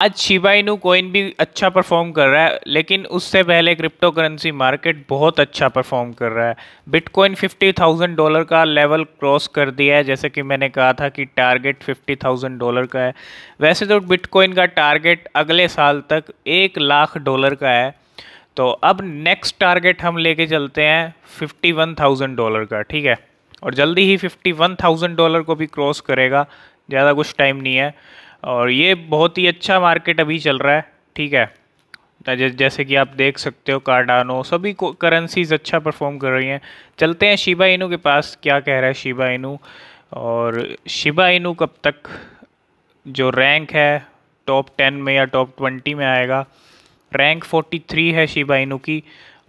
आज Shiba coin भी अच्छा परफॉर्म कर रहा है लेकिन उससे पहले क्रिप्टो करेंसी मार्केट बहुत अच्छा परफॉर्म कर रहा है बिटकॉइन 50,000 डॉलर का लेवल क्रॉस कर दिया है जैसे कि मैंने कहा था कि टारगेट 50,000 डॉलर का है वैसे तो बिटकॉइन का टारगेट अगले साल तक एक लाख डॉलर का है तो अब नेक्स्ट टारगेट हम ले चलते हैं फिफ्टी डॉलर का ठीक है और जल्दी ही फिफ्टी डॉलर को भी क्रॉस करेगा ज़्यादा कुछ टाइम नहीं है और ये बहुत ही अच्छा मार्केट अभी चल रहा है ठीक है जैसे कि आप देख सकते हो कार्डानो सभी करेंसीज अच्छा परफॉर्म कर रही हैं चलते हैं शिबा इनू के पास क्या कह रहा है शिबा इनू और शिबा इनू कब तक जो रैंक है टॉप टेन में या टॉप ट्वेंटी में आएगा रैंक फोर्टी थ्री है शिबा इनू की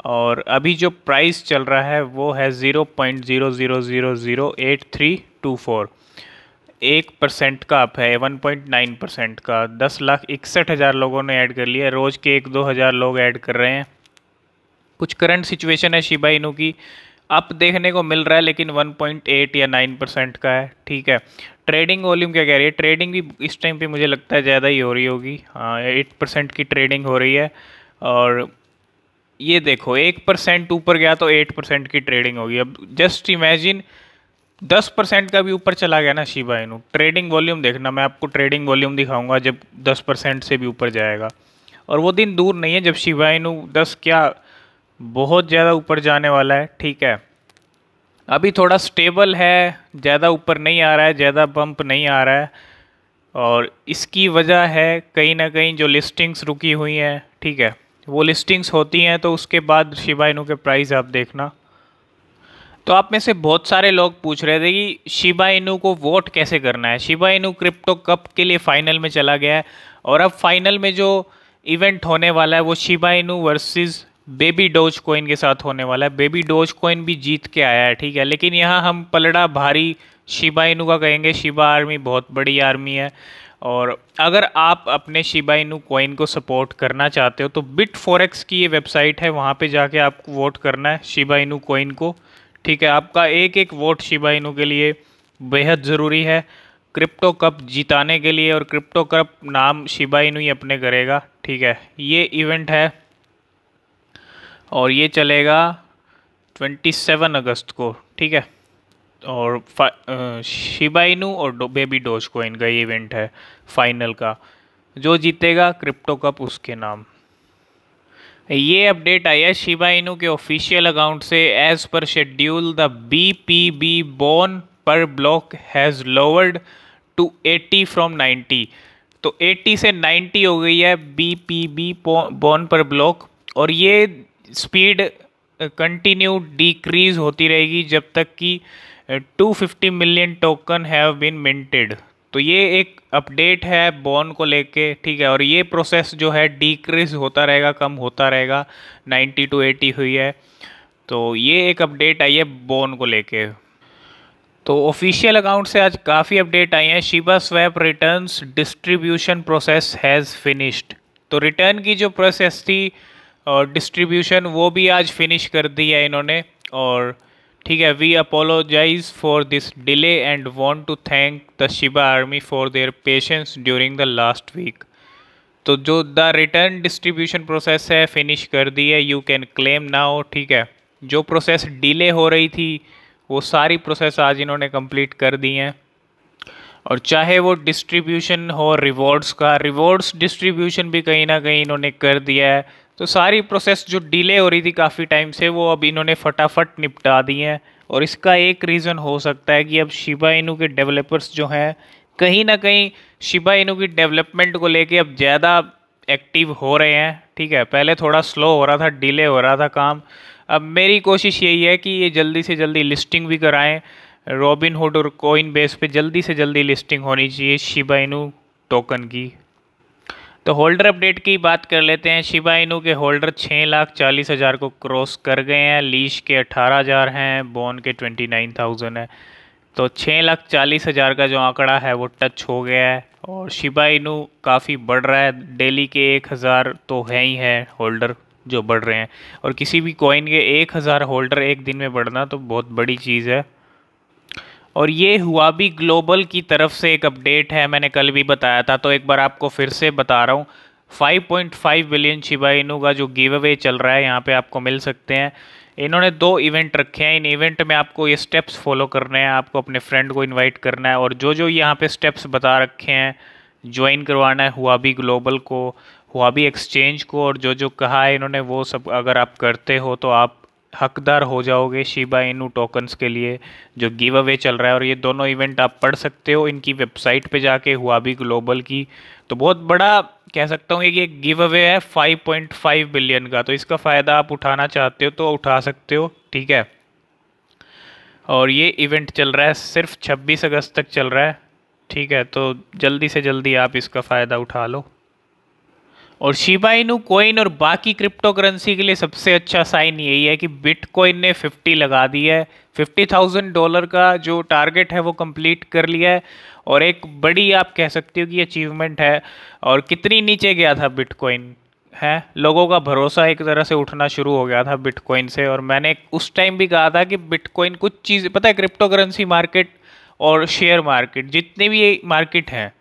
और अभी जो प्राइस चल रहा है वो है zero point zero zero zero zero eight three two four एक परसेंट का अप है वन पॉइंट नाइन परसेंट का दस लाख इकसठ हज़ार लोगों ने ऐड कर लिया रोज़ के एक दो हज़ार लोग ऐड कर रहे हैं कुछ करंट सिचुएशन है शिबा इनू की अप देखने को मिल रहा है लेकिन 1.8 या 9 परसेंट का है ठीक है ट्रेडिंग वॉल्यूम क्या कह रही है ट्रेडिंग भी इस टाइम पे मुझे लगता है ज़्यादा ही हो रही होगी हाँ एट परसेंट की ट्रेडिंग हो रही है और ये देखो एक परसेंट ऊपर गया तो एट परसेंट की ट्रेडिंग होगी अब जस्ट इमेजिन दस परसेंट का भी ऊपर चला गया ना शिबा इनू ट्रेडिंग वॉल्यूम देखना मैं आपको ट्रेडिंग वॉल्यूम दिखाऊंगा जब दस परसेंट से भी ऊपर जाएगा और वो दिन दूर नहीं है जब शिबा इनू दस क्या बहुत ज़्यादा ऊपर जाने वाला है ठीक है अभी थोड़ा स्टेबल है ज़्यादा ऊपर नहीं आ रहा है ज़्यादा बम्प नहीं आ रहा है और इसकी वजह है कहीं ना कहीं जो लिस्टिंग्स रुकी हुई हैं ठीक है वो लिस्टिंग्स होती हैं तो उसके बाद शिबा इनू के प्राइस आप देखना तो आप में से बहुत सारे लोग पूछ रहे थे कि शिबा इनू को वोट कैसे करना है शिबा इनू क्रिप्टो कप के लिए फाइनल में चला गया है और अब फाइनल में जो इवेंट होने वाला है वो Shiba Inu versus baby dose coin के साथ होने वाला है बेबी डोज कोइन भी जीत के आया है ठीक है लेकिन यहाँ हम पलड़ा भारी शिबा इनू का कहेंगे शिबा आर्मी बहुत बड़ी आर्मी है और अगर आप अपने शिबा इनू कोइन को सपोर्ट करना चाहते हो तो बिट फॉरेक्स की ये वेबसाइट है वहाँ पे जाके आपको वोट करना है शिबा इनू कोइन को ठीक है आपका एक एक वोट शिबा इनू के लिए बेहद ज़रूरी है क्रिप्टो कप जिताने के लिए और क्रिप्टो कप नाम शिबा इनू ही अपने करेगा ठीक है ये इवेंट है और ये चलेगा ट्वेंटी सेवन अगस्त को ठीक है और शिबा इनू और डो, बेबी डोज को इनका ये इवेंट है फाइनल का जो जीतेगा क्रिप्टो कप उसके नाम ये अपडेट आई है शिबा इनू के ऑफिशियल अकाउंट से as per schedule the B P B burn per block has lowered to 80 from 90 तो 80 से 90 हो गई है बी पी बी बॉन पर ब्लॉक और ये स्पीड कंटिन्यू डिक्रीज होती रहेगी जब तक कि 250 million token have been minted तो ये एक अपडेट है बॉन को लेके ठीक है और ये प्रोसेस जो है डिक्रीज होता रहेगा कम होता रहेगा 90 टू 80 हुई है तो ये एक अपडेट आई है बॉन को लेके तो ऑफिशियल अकाउंट से आज काफ़ी अपडेट आई हैं Shiba swap returns distribution process has finished तो रिटर्न की जो प्रोसेस थी और डिस्ट्रीब्यूशन वो भी आज फिनिश कर दी है इन्होंने और ठीक है we apologize for this delay and want to thank the Shiba army for their patience during the last week तो जो द रिटर्न डिस्ट्रीब्यूशन प्रोसेस है फिनिश कर दी है यू कैन क्लेम नाउ ठीक है जो प्रोसेस डिले हो रही थी वो सारी प्रोसेस आज इन्होंने कंप्लीट कर दी हैं और चाहे वो डिस्ट्रीब्यूशन हो रिवॉर्ड्स का रिवॉर्ड्स डिस्ट्रीब्यूशन भी कहीं ना कहीं इन्होंने कर दिया है तो सारी प्रोसेस जो डिले हो रही थी काफ़ी टाइम से वो अब इन्होंने फटाफट निपटा दी हैं और इसका एक रीज़न हो सकता है कि अब शिबा इनू के डेवलपर्स जो हैं कहीं ना कहीं शिबा इनू की डेवलपमेंट को लेके अब ज़्यादा एक्टिव हो रहे हैं ठीक है पहले थोड़ा स्लो हो रहा था डिले हो रहा था काम अब मेरी कोशिश यही है कि ये जल्दी से जल्दी लिस्टिंग भी कराएँ रॉबिन हुड और कोइन बेस पर जल्दी से जल्दी लिस्टिंग होनी चाहिए शिबा इनू टोकन की तो होल्डर अपडेट की बात कर लेते हैं शिबा इनू के होल्डर छः लाख चालीस हज़ार को क्रॉस कर गए हैं लीश के अट्ठारह हज़ार हैं बोन के ट्वेंटी नाइन थाउजेंड है तो छः लाख चालीस हज़ार का जो आंकड़ा है वो टच हो गया है और शिबा इनू काफ़ी बढ़ रहा है डेली के एक हज़ार तो है ही है होल्डर जो बढ़ रहे हैं और किसी भी कॉइन के एक हज़ार होल्डर एक दिन में बढ़ना तो बहुत बड़ी चीज़ है और ये हुआ भी ग्लोबल की तरफ से एक अपडेट है मैंने कल भी बताया था तो एक बार आपको फिर से बता रहा हूँ 5.5 बिलियन शिबा इनू का जो गिव अवे चल रहा है यहाँ पे आपको मिल सकते हैं इन्होंने दो इवेंट रखे हैं इन इवेंट में आपको ये स्टेप्स फॉलो करने हैं आपको अपने फ्रेंड को इनवाइट करना है और जो जो यहाँ पे स्टेप्स बता रखे हैं ज्वाइन करवाना है हुआ भी ग्लोबल को हुआ भी एक्सचेंज को और जो जो कहा है इन्होंने वो सब अगर आप करते हो तो आप हकदार हो जाओगे शिबा इनू टोकन्स के लिए जो गिव अवे चल रहा है और ये दोनों इवेंट आप पढ़ सकते हो इनकी वेबसाइट पे जाके हुआ भी ग्लोबल की तो बहुत बड़ा कह सकता हूँ ये गिव अवे है 5.5 बिलियन का तो इसका फ़ायदा आप उठाना चाहते हो तो उठा सकते हो ठीक है और ये इवेंट चल रहा है सिर्फ छब्बीस अगस्त तक चल रहा है ठीक है तो जल्दी से जल्दी आप इसका फ़ायदा उठा लो और शिबा इनू कोइन और बाकी क्रिप्टो करेंसी के लिए सबसे अच्छा साइन यही है कि बिटकॉइन ने 50 लगा दी है 50,000 डॉलर का जो टारगेट है वो कंप्लीट कर लिया है और एक बड़ी आप कह सकते हो कि अचीवमेंट है और कितनी नीचे गया था बिटकॉइन है लोगों का भरोसा एक तरह से उठना शुरू हो गया था बिटकॉइन से और मैंने उस टाइम भी कहा था कि बिटकॉइन कुछ चीज़ पता है क्रिप्टो करेंसी मार्केट और शेयर मार्केट जितने भी मार्केट हैं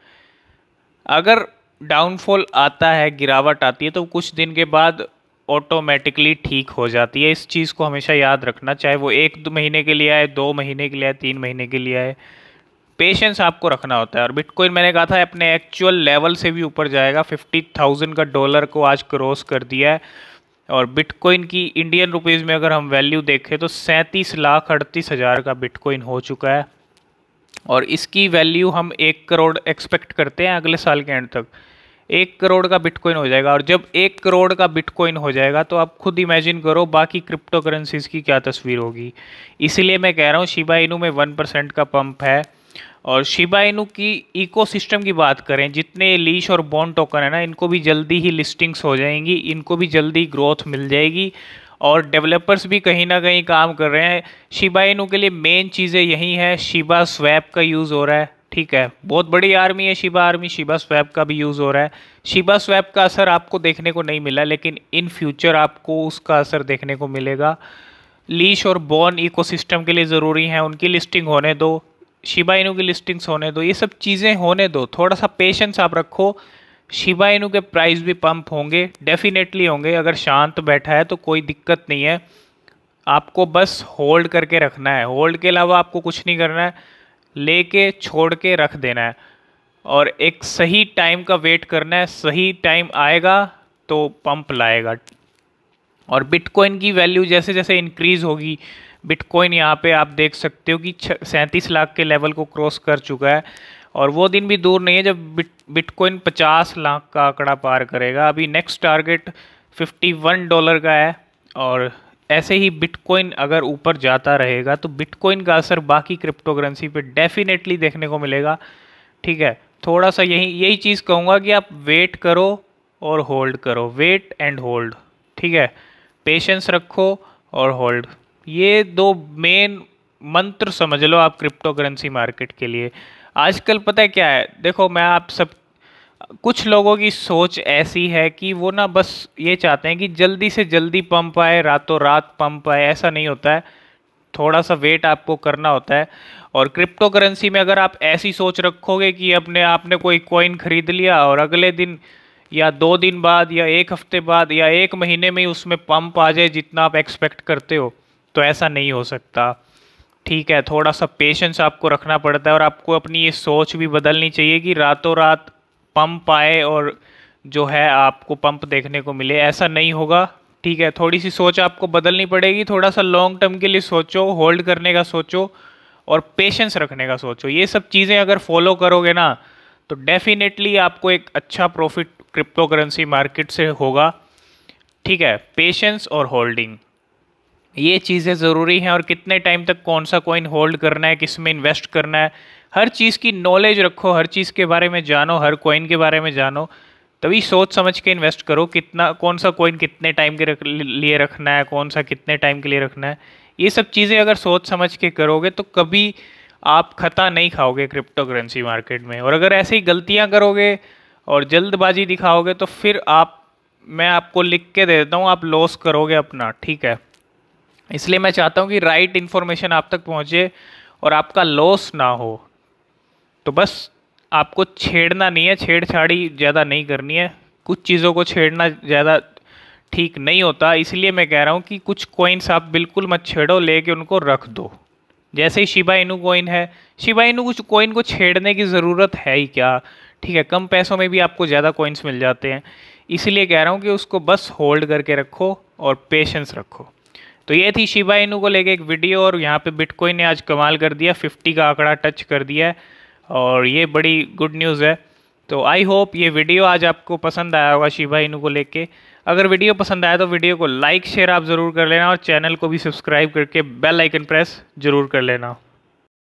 अगर डाउनफॉल आता है गिरावट आती है तो कुछ दिन के बाद ऑटोमेटिकली ठीक हो जाती है इस चीज़ को हमेशा याद रखना चाहे वो एक दो महीने के लिए आए दो महीने के लिए आए तीन महीने के लिए आए पेशेंस आपको रखना होता है और बिटकॉइन मैंने कहा था अपने एक्चुअल लेवल से भी ऊपर जाएगा फिफ्टी थाउजेंड का डॉलर को आज क्रॉस कर दिया है और बिटकॉइन की इंडियन रुपीज़ में अगर हम वैल्यू देखें तो सैंतीस लाख अड़तीस हज़ार का बिटकॉइन हो चुका है और इसकी वैल्यू हम एक करोड़ एक्सपेक्ट करते हैं अगले साल के एंड तक एक करोड़ का बिटकॉइन हो जाएगा और जब एक करोड़ का बिटकॉइन हो जाएगा तो आप खुद इमेजिन करो बाकी क्रिप्टो करेंसीज की क्या तस्वीर होगी इसीलिए मैं कह रहा हूँ शिबा इनू में वन परसेंट का पंप है और शिबा इनू की इकोसिस्टम की बात करें जितने लीश और बॉन्ड टोकन है ना इनको भी जल्दी ही लिस्टिंग्स हो जाएंगी इनको भी जल्दी ग्रोथ मिल जाएगी और डेवलपर्स भी कहीं ना कहीं काम कर रहे हैं शिबा इनू के लिए मेन चीज़ें यही है शिबा स्वैप का यूज़ हो रहा है ठीक है बहुत बड़ी आर्मी है शिबा आर्मी शिबा स्वैप का भी यूज़ हो रहा है शिबा स्वैप का असर आपको देखने को नहीं मिला लेकिन इन फ्यूचर आपको उसका असर देखने को मिलेगा लीश और बॉन इकोसिस्टम के लिए ज़रूरी हैं उनकी लिस्टिंग होने दो शिबा इनू की लिस्टिंग्स होने दो ये सब चीज़ें होने दो थोड़ा सा पेशेंस आप रखो शिवा इनू के प्राइस भी पंप होंगे डेफिनेटली होंगे अगर शांत बैठा है तो कोई दिक्कत नहीं है आपको बस होल्ड करके रखना है होल्ड के अलावा आपको कुछ नहीं करना है लेके छोड़ के रख देना है और एक सही टाइम का वेट करना है सही टाइम आएगा तो पंप लाएगा और बिटकॉइन की वैल्यू जैसे जैसे इंक्रीज़ होगी बिटकॉइन यहाँ पे आप देख सकते हो कि सैंतीस लाख के लेवल को क्रॉस कर चुका है और वो दिन भी दूर नहीं है जब बिट बिटकॉइन 50 लाख का आंकड़ा पार करेगा अभी नेक्स्ट टारगेट 51 डॉलर का है और ऐसे ही बिटकॉइन अगर ऊपर जाता रहेगा तो बिटकॉइन का असर बाकी क्रिप्टोकरेंसी पे डेफिनेटली देखने को मिलेगा ठीक है थोड़ा सा यही यही चीज़ कहूँगा कि आप वेट करो और होल्ड करो वेट एंड होल्ड ठीक है पेशेंस रखो और होल्ड ये दो मेन मंत्र समझ लो आप क्रिप्टो करेंसी मार्केट के लिए आजकल पता है क्या है देखो मैं आप सब कुछ लोगों की सोच ऐसी है कि वो ना बस ये चाहते हैं कि जल्दी से जल्दी पंप आए रातों रात पंप आए ऐसा नहीं होता है थोड़ा सा वेट आपको करना होता है और क्रिप्टो करेंसी में अगर आप ऐसी सोच रखोगे कि अपने आपने कोई कॉइन ख़रीद लिया और अगले दिन या दो दिन बाद या एक हफ्ते बाद या एक महीने में ही उसमें पंप आ जाए जितना आप एक्सपेक्ट करते हो तो ऐसा नहीं हो सकता ठीक है थोड़ा सा पेशेंस आपको रखना पड़ता है और आपको अपनी ये सोच भी बदलनी चाहिए कि रातों रात पंप आए और जो है आपको पंप देखने को मिले ऐसा नहीं होगा ठीक है थोड़ी सी सोच आपको बदलनी पड़ेगी थोड़ा सा लॉन्ग टर्म के लिए सोचो होल्ड करने का सोचो और पेशेंस रखने का सोचो ये सब चीज़ें अगर फॉलो करोगे ना तो डेफिनेटली आपको एक अच्छा प्रॉफिट क्रिप्टो करेंसी मार्केट से होगा ठीक है पेशेंस और होल्डिंग ये चीज़ें ज़रूरी हैं और कितने टाइम तक कौन सा कॉइन होल्ड करना है किस में इन्वेस्ट करना है हर चीज़ की नॉलेज रखो हर चीज़ के बारे में जानो हर कॉइन के बारे में जानो तभी सोच समझ के इन्वेस्ट करो कितना कौन सा कॉइन कितने टाइम के रख लिए रखना है कौन सा कितने टाइम के लिए रखना है ये सब चीज़ें अगर सोच समझ के करोगे तो कभी आप खता नहीं खाओगे क्रिप्टो करेंसी मार्केट में और अगर ऐसे ही गलतियाँ करोगे और जल्दबाजी दिखाओगे तो फिर आप मैं आपको लिख के दे देता हूँ आप लॉस करोगे अपना ठीक है इसलिए मैं चाहता हूँ कि राइट इन्फॉर्मेशन आप तक पहुँचे और आपका लॉस ना हो तो बस आपको छेड़ना नहीं है छेड़छाड़ी ज़्यादा नहीं करनी है कुछ चीज़ों को छेड़ना ज़्यादा ठीक नहीं होता इसलिए मैं कह रहा हूँ कि कुछ कॉइन्स आप बिल्कुल मत छेड़ो लेके उनको रख दो जैसे ही शिबा इनू कॉइन है शिबा इनू कुछ कॉइन को छेड़ने की ज़रूरत है ही क्या ठीक है कम पैसों में भी आपको ज़्यादा कॉइन्स मिल जाते हैं इसलिए कह रहा हूँ कि उसको बस होल्ड करके रखो और पेशेंस रखो तो ये थी शिवा इनू को लेके एक वीडियो और यहाँ पे बिटकॉइन ने आज कमाल कर दिया 50 का आंकड़ा टच कर दिया है और ये बड़ी गुड न्यूज़ है तो आई होप ये वीडियो आज आपको पसंद आया होगा शिवा इनू को लेके अगर वीडियो पसंद आया तो वीडियो को लाइक शेयर आप ज़रूर कर लेना और चैनल को भी सब्सक्राइब करके बेल आइकन प्रेस ज़रूर कर लेना